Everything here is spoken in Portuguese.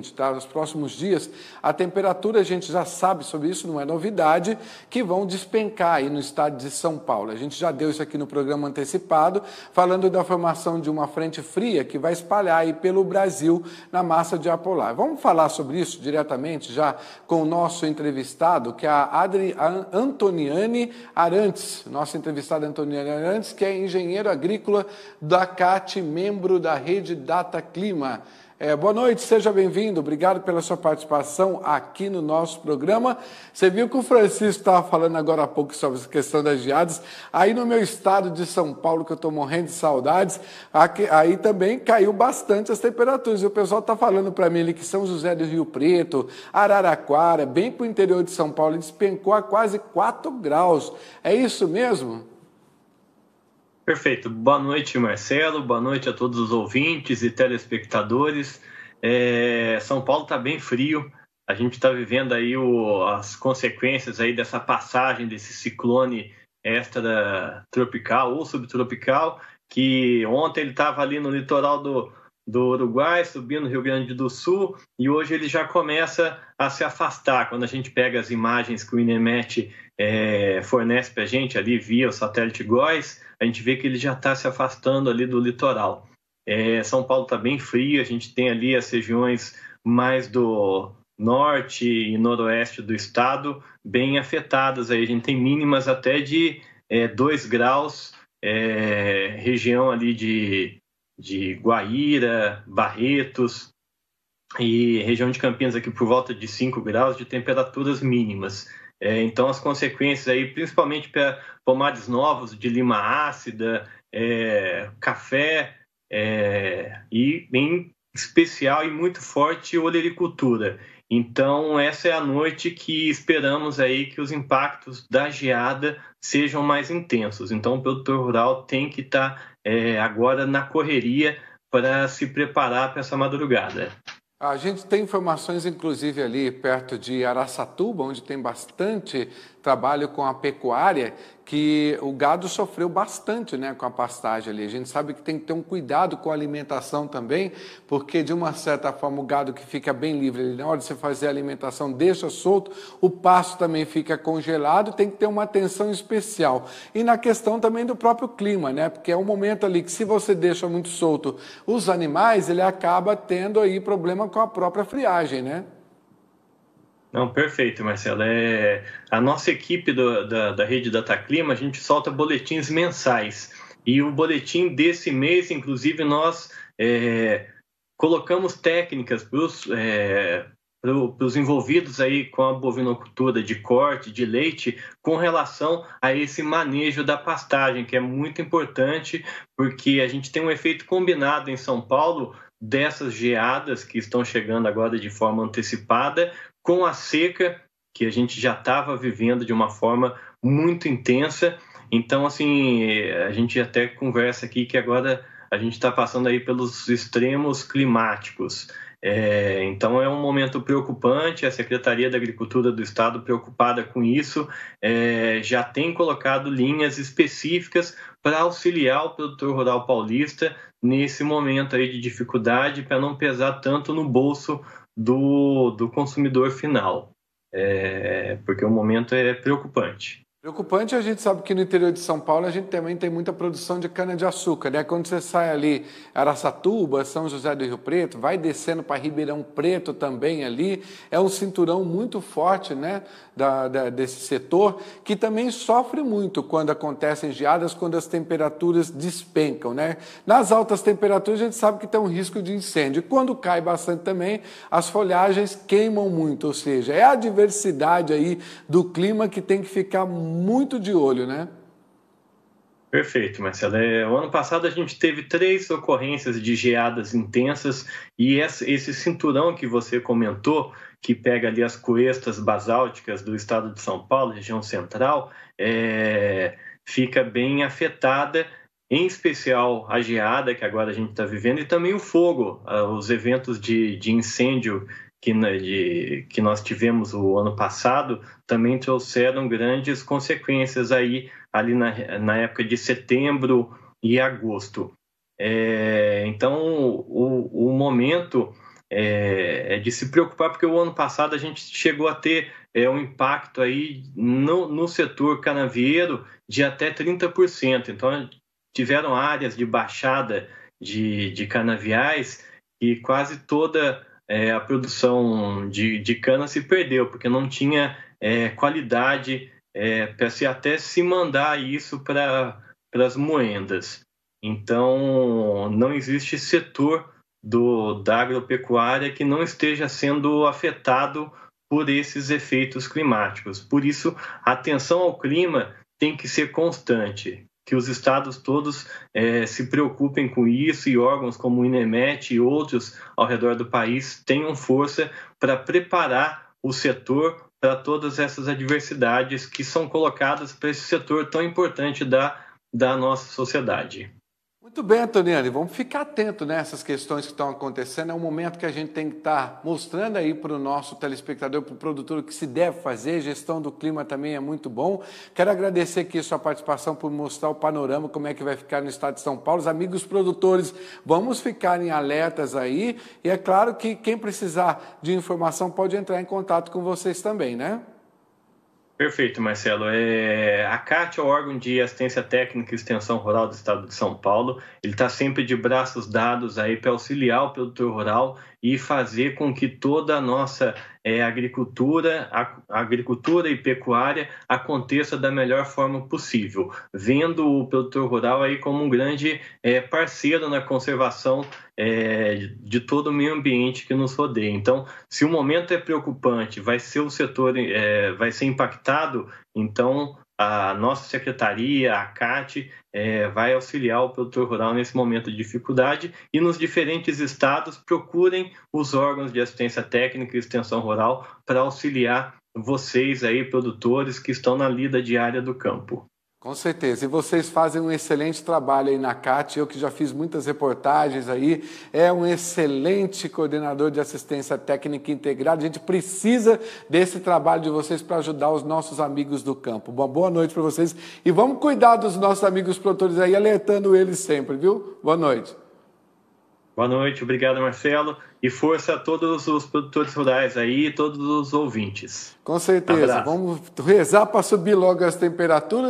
seguinte, tá? nos próximos dias, a temperatura, a gente já sabe sobre isso, não é novidade, que vão despencar aí no estado de São Paulo. A gente já deu isso aqui no programa antecipado, falando da formação de uma frente fria que vai espalhar aí pelo Brasil na massa de ar polar. Vamos falar sobre isso diretamente já com o nosso entrevistado, que é a Adri Antoniane Arantes, nossa entrevistada Antoniane Arantes, que é engenheiro agrícola da CAT, membro da rede Data Clima. É, boa noite, seja bem-vindo obrigado pela sua participação aqui no nosso programa. Você viu que o Francisco estava falando agora há pouco sobre a questão das geadas. Aí no meu estado de São Paulo, que eu estou morrendo de saudades, aqui, aí também caiu bastante as temperaturas. E o pessoal está falando para mim ali que São José do Rio Preto, Araraquara, bem para o interior de São Paulo, despencou a quase 4 graus. É isso mesmo? Perfeito. Boa noite, Marcelo. Boa noite a todos os ouvintes e telespectadores. É, São Paulo está bem frio. A gente está vivendo aí o, as consequências aí dessa passagem desse ciclone extra tropical ou subtropical, que ontem ele estava ali no litoral do, do Uruguai, subindo no Rio Grande do Sul, e hoje ele já começa a se afastar. Quando a gente pega as imagens que o INEMET é, fornece para a gente ali via o satélite GOES, a gente vê que ele já está se afastando ali do litoral. É, São Paulo está bem frio, a gente tem ali as regiões mais do norte e noroeste do estado bem afetadas. Aí a gente tem mínimas até de 2 é, graus, é, região ali de, de Guaíra, Barretos e região de Campinas aqui por volta de 5 graus de temperaturas mínimas. É, então as consequências aí, principalmente para pomares novos de lima ácida, é, café, é, e em especial e muito forte olericultura. Então essa é a noite que esperamos aí que os impactos da geada sejam mais intensos. Então o produtor rural tem que estar tá, é, agora na correria para se preparar para essa madrugada. A gente tem informações, inclusive, ali perto de Araçatuba, onde tem bastante trabalho com a pecuária, que o gado sofreu bastante né, com a pastagem ali. A gente sabe que tem que ter um cuidado com a alimentação também, porque de uma certa forma o gado que fica bem livre ali, na hora de você fazer a alimentação, deixa solto, o pasto também fica congelado, tem que ter uma atenção especial. E na questão também do próprio clima, né? Porque é um momento ali que se você deixa muito solto os animais, ele acaba tendo aí problema com a própria friagem, né? Não, perfeito, Marcelo. É, a nossa equipe do, da, da rede Dataclima, a gente solta boletins mensais. E o boletim desse mês, inclusive, nós é, colocamos técnicas para os é, envolvidos aí com a bovinocultura de corte, de leite, com relação a esse manejo da pastagem, que é muito importante, porque a gente tem um efeito combinado em São Paulo dessas geadas que estão chegando agora de forma antecipada com a seca que a gente já estava vivendo de uma forma muito intensa. Então, assim, eh, a gente até conversa aqui que agora a gente está passando aí pelos extremos climáticos. É, então é um momento preocupante. A Secretaria da Agricultura do Estado, preocupada com isso, é, já tem colocado linhas específicas para auxiliar o produtor rural paulista nesse momento aí de dificuldade, para não pesar tanto no bolso do, do consumidor final, é, porque o momento é preocupante. Preocupante, a gente sabe que no interior de São Paulo a gente também tem muita produção de cana-de-açúcar, né? Quando você sai ali, Araçatuba, São José do Rio Preto, vai descendo para Ribeirão Preto também ali, é um cinturão muito forte, né? Da, da, desse setor, que também sofre muito quando acontecem geadas, quando as temperaturas despencam, né? Nas altas temperaturas a gente sabe que tem um risco de incêndio. Quando cai bastante também, as folhagens queimam muito, ou seja, é a diversidade aí do clima que tem que ficar muito muito de olho, né? Perfeito, Marcelo. É, o ano passado a gente teve três ocorrências de geadas intensas e esse cinturão que você comentou, que pega ali as cuestas basálticas do estado de São Paulo, região central, é, fica bem afetada, em especial a geada que agora a gente está vivendo e também o fogo, ah, os eventos de, de incêndio que, de, que nós tivemos o ano passado também trouxeram grandes consequências aí ali na, na época de setembro e agosto. É, então, o, o momento é, é, de se preocupar, porque o ano passado a gente chegou a ter é, um impacto aí no, no setor canavieiro de até 30%. Então, tiveram áreas de baixada de, de canaviais e quase toda é, a produção de, de cana se perdeu, porque não tinha é, qualidade é, para se até se mandar isso para as moendas. Então, não existe setor do, da agropecuária que não esteja sendo afetado por esses efeitos climáticos. Por isso, a atenção ao clima tem que ser constante que os estados todos é, se preocupem com isso e órgãos como o INEMET e outros ao redor do país tenham força para preparar o setor para todas essas adversidades que são colocadas para esse setor tão importante da, da nossa sociedade. Muito bem, Antoniane, vamos ficar atento nessas né? questões que estão acontecendo. É um momento que a gente tem que estar tá mostrando aí para o nosso telespectador, para o produtor, o que se deve fazer. Gestão do clima também é muito bom. Quero agradecer aqui a sua participação por mostrar o panorama, como é que vai ficar no estado de São Paulo. Os amigos produtores, vamos ficar em alertas aí. E é claro que quem precisar de informação pode entrar em contato com vocês também, né? Perfeito, Marcelo. É, a CAT é o órgão de assistência técnica e extensão rural do estado de São Paulo. Ele está sempre de braços dados aí para auxiliar o produtor rural e fazer com que toda a nossa é, agricultura, a, agricultura e pecuária aconteça da melhor forma possível, vendo o produtor rural aí como um grande é, parceiro na conservação é, de todo o meio ambiente que nos rodeia. Então, se o momento é preocupante, vai ser o setor, é, vai ser impactado, então a nossa secretaria, a CAT, é, vai auxiliar o produtor rural nesse momento de dificuldade e nos diferentes estados procurem os órgãos de assistência técnica e extensão rural para auxiliar vocês aí, produtores que estão na lida diária do campo. Com certeza. E vocês fazem um excelente trabalho aí na CAT. Eu que já fiz muitas reportagens aí, é um excelente coordenador de assistência técnica integrada. A gente precisa desse trabalho de vocês para ajudar os nossos amigos do campo. Uma boa noite para vocês e vamos cuidar dos nossos amigos produtores aí, alertando eles sempre, viu? Boa noite. Boa noite, obrigado Marcelo. E força a todos os produtores rurais aí, todos os ouvintes. Com certeza. Vamos rezar para subir logo as temperaturas.